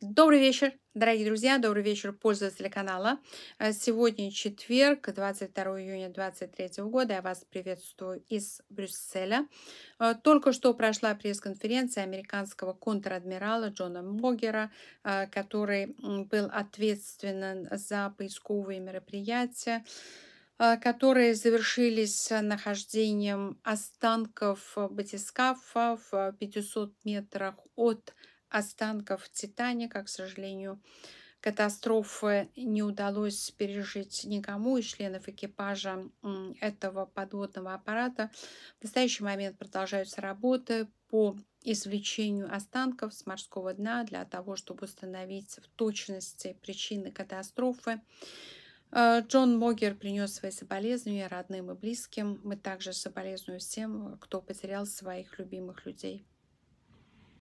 Добрый вечер, дорогие друзья, добрый вечер, пользователи канала. Э, сегодня четверг, 22 июня 2023 года. Я вас приветствую из Брюсселя. Э, только что прошла пресс-конференция американского контр-адмирала Джона Могера, э, который был ответственен за поисковые мероприятия которые завершились нахождением останков батискафа в 500 метрах от останков Титаника, к сожалению, катастрофы не удалось пережить никому из членов экипажа этого подводного аппарата. В настоящий момент продолжаются работы по извлечению останков с морского дна для того, чтобы установить в точности причины катастрофы. Э, Джон Могер принес свои соболезнования родным и близким. Мы также соболезнуем всем, кто потерял своих любимых людей.